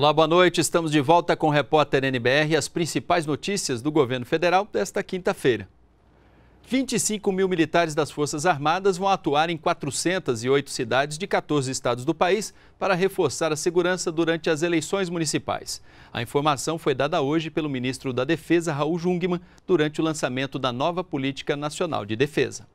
Olá, boa noite. Estamos de volta com o repórter NBR e as principais notícias do governo federal desta quinta-feira. 25 mil militares das Forças Armadas vão atuar em 408 cidades de 14 estados do país para reforçar a segurança durante as eleições municipais. A informação foi dada hoje pelo ministro da Defesa, Raul Jungmann, durante o lançamento da nova Política Nacional de Defesa.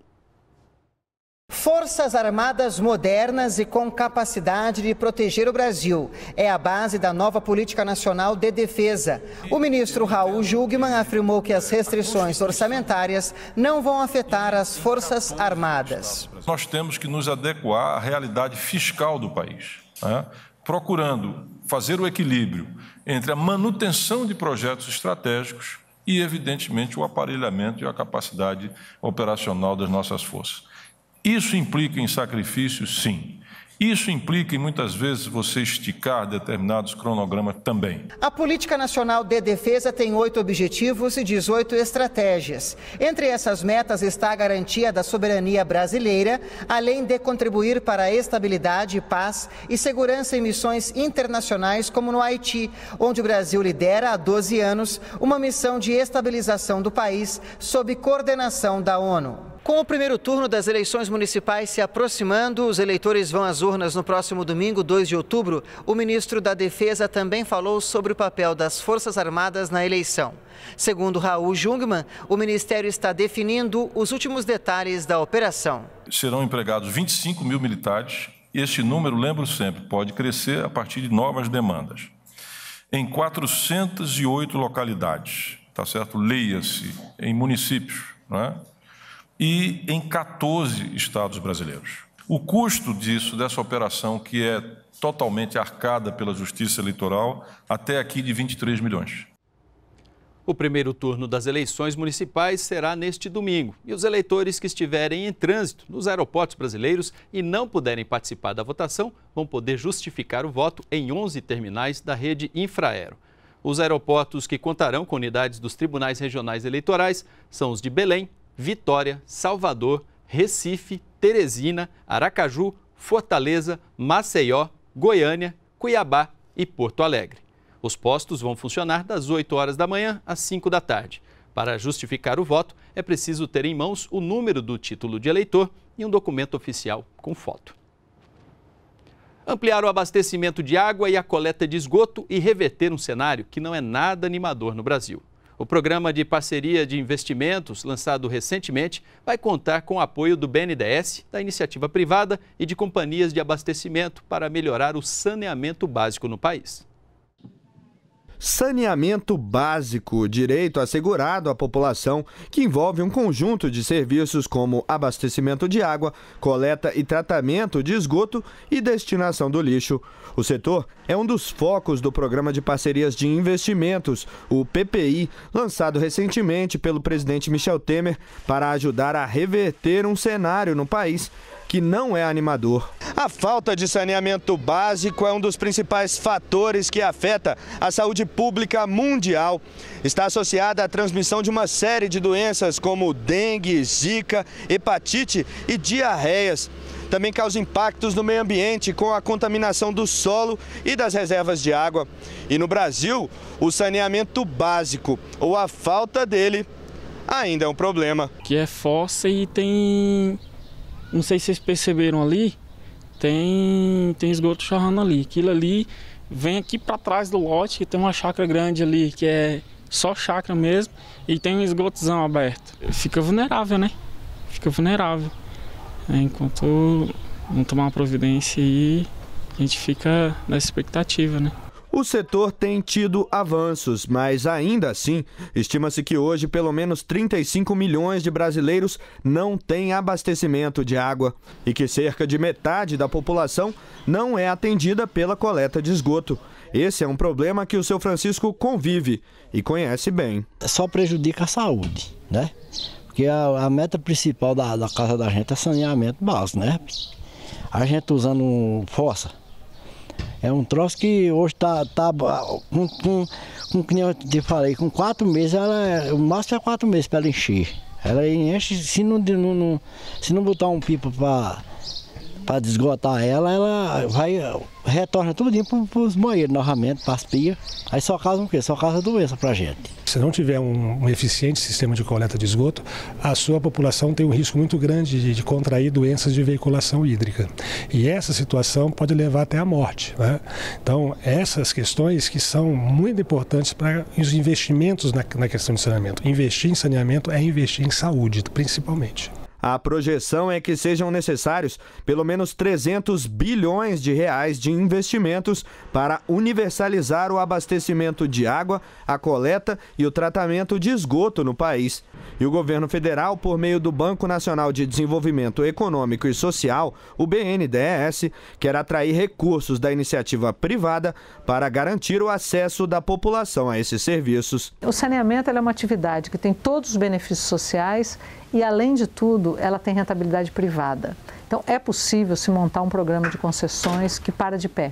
Forças armadas modernas e com capacidade de proteger o Brasil é a base da nova política nacional de defesa. O ministro Raul Jugman afirmou que as restrições orçamentárias não vão afetar as Forças Armadas. Nós temos que nos adequar à realidade fiscal do país, né? procurando fazer o equilíbrio entre a manutenção de projetos estratégicos e, evidentemente, o aparelhamento e a capacidade operacional das nossas forças. Isso implica em sacrifício, sim. Isso implica, em muitas vezes, você esticar determinados cronogramas também. A Política Nacional de Defesa tem oito objetivos e 18 estratégias. Entre essas metas está a garantia da soberania brasileira, além de contribuir para a estabilidade, paz e segurança em missões internacionais, como no Haiti, onde o Brasil lidera há 12 anos uma missão de estabilização do país sob coordenação da ONU. Com o primeiro turno das eleições municipais se aproximando, os eleitores vão às urnas no próximo domingo, 2 de outubro. O ministro da Defesa também falou sobre o papel das Forças Armadas na eleição. Segundo Raul Jungmann, o ministério está definindo os últimos detalhes da operação. Serão empregados 25 mil militares. Este número, lembro sempre, pode crescer a partir de novas demandas. Em 408 localidades, tá certo? Leia-se, em municípios, não é? e em 14 estados brasileiros. O custo disso, dessa operação, que é totalmente arcada pela Justiça Eleitoral, até aqui de 23 milhões. O primeiro turno das eleições municipais será neste domingo e os eleitores que estiverem em trânsito nos aeroportos brasileiros e não puderem participar da votação vão poder justificar o voto em 11 terminais da rede Infraero. Os aeroportos que contarão com unidades dos tribunais regionais eleitorais são os de Belém, Vitória, Salvador, Recife, Teresina, Aracaju, Fortaleza, Maceió, Goiânia, Cuiabá e Porto Alegre. Os postos vão funcionar das 8 horas da manhã às 5 da tarde. Para justificar o voto, é preciso ter em mãos o número do título de eleitor e um documento oficial com foto. Ampliar o abastecimento de água e a coleta de esgoto e reverter um cenário que não é nada animador no Brasil. O programa de parceria de investimentos, lançado recentemente, vai contar com o apoio do BNDES, da iniciativa privada e de companhias de abastecimento para melhorar o saneamento básico no país saneamento básico, direito assegurado à população, que envolve um conjunto de serviços como abastecimento de água, coleta e tratamento de esgoto e destinação do lixo. O setor é um dos focos do Programa de Parcerias de Investimentos, o PPI, lançado recentemente pelo presidente Michel Temer para ajudar a reverter um cenário no país que não é animador. A falta de saneamento básico é um dos principais fatores que afeta a saúde pública mundial. Está associada à transmissão de uma série de doenças como dengue, zika, hepatite e diarreias também causa impactos no meio ambiente com a contaminação do solo e das reservas de água. E no Brasil, o saneamento básico ou a falta dele ainda é um problema. Que é fóssil e tem não sei se vocês perceberam ali, tem, tem esgoto chorrando ali. Aquilo ali vem aqui para trás do lote, que tem uma chácara grande ali, que é só chácara mesmo, e tem um esgotozão aberto. Fica vulnerável, né? Fica vulnerável. É, enquanto não tomar uma providência aí, a gente fica na expectativa, né? o setor tem tido avanços, mas ainda assim, estima-se que hoje pelo menos 35 milhões de brasileiros não têm abastecimento de água e que cerca de metade da população não é atendida pela coleta de esgoto. Esse é um problema que o seu Francisco convive e conhece bem. É só prejudica a saúde, né? Porque a, a meta principal da, da, casa da gente é saneamento básico, né? A gente usando força é um troço que hoje tá, tá com, com, com que eu te falei, com quatro meses, ela, é, o máximo é quatro meses para ela encher. Ela enche, se não, não, não se não botar um pipa para desgotar ela, ela vai, retorna tudinho para os banheiros novamente, para as pias. Aí só causa o quê? Só causa doença para gente se não tiver um, um, eficiente sistema de coleta de esgoto, a sua população tem um risco muito grande de, de contrair doenças de veiculação hídrica. E essa situação pode levar até à morte. Né? Então, essas questões que são muito importantes para os investimentos na, na questão de saneamento. Investir em saneamento é investir em saúde, principalmente. A projeção é que sejam necessários pelo menos 300 bilhões de reais de investimentos para universalizar o abastecimento de água, a coleta e o tratamento de esgoto no país. E o governo federal, por meio do Banco Nacional de Desenvolvimento Econômico e Social, o BNDES, quer atrair recursos da iniciativa privada para garantir o acesso da população a esses serviços. O saneamento é uma atividade que tem todos os benefícios sociais e, além de tudo, ela tem rentabilidade privada. Então, é possível se montar um programa de concessões que para de pé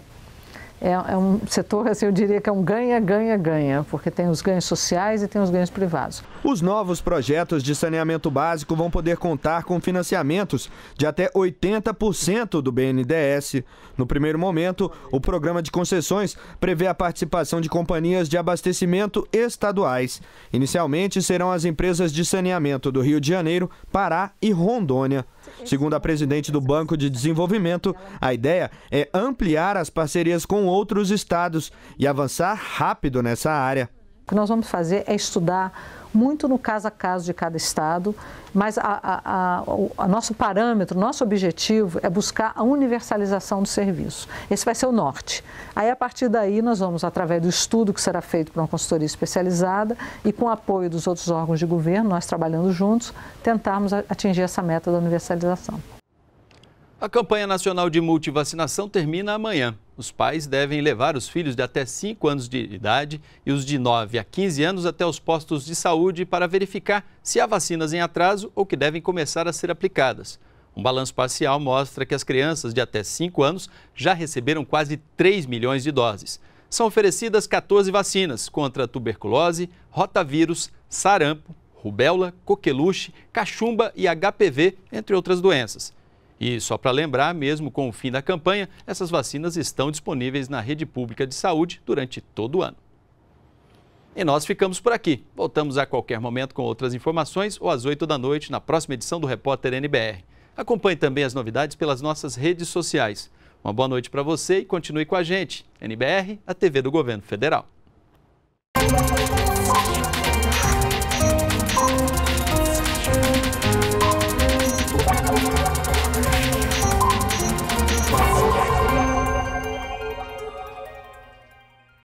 é, é um setor, assim, eu diria que é um ganha, ganha, ganha, porque tem os ganhos sociais e tem os ganhos privados. Os novos projetos de saneamento básico vão poder contar com financiamentos de até 80% do BNDES. No primeiro momento, o programa de concessões prevê a participação de companhias de abastecimento estaduais. Inicialmente serão as empresas de saneamento do Rio de Janeiro, Pará e Rondônia. Segundo a presidente do Banco de Desenvolvimento, a ideia é ampliar as parcerias com outros estados e avançar rápido nessa área que nós vamos fazer é estudar muito no caso a caso de cada estado, mas a, a, a, nosso parâmetro, nosso objetivo é buscar a universalização do serviço. Esse vai ser o norte. Aí, a partir daí, nós vamos, através do estudo que será feito por uma consultoria especializada e com o apoio dos outros órgãos de governo, nós trabalhando juntos, tentarmos atingir essa meta da universalização. A campanha nacional de multivacinação termina amanhã os pais devem levar os filhos de até 5 anos de idade e os de 9 a 15 anos até os postos de saúde para verificar se há vacinas em atraso ou que devem começar a ser aplicadas. Um balanço parcial mostra que as crianças de até 5 anos já receberam quase 3 milhões de doses. São oferecidas 14 vacinas contra tuberculose, rotavírus, sarampo, rubéola, coqueluche, cachumba e HPV, entre outras doenças. E só para lembrar, mesmo com o fim da campanha, essas vacinas estão disponíveis na rede pública de saúde durante todo o ano. E nós ficamos por aqui. Voltamos a qualquer momento com outras informações ou às 8 da noite na próxima edição do Repórter NBR. Acompanhe também as novidades pelas nossas redes sociais. Uma boa noite para você e continue com a gente. NBR, a TV do Governo Federal.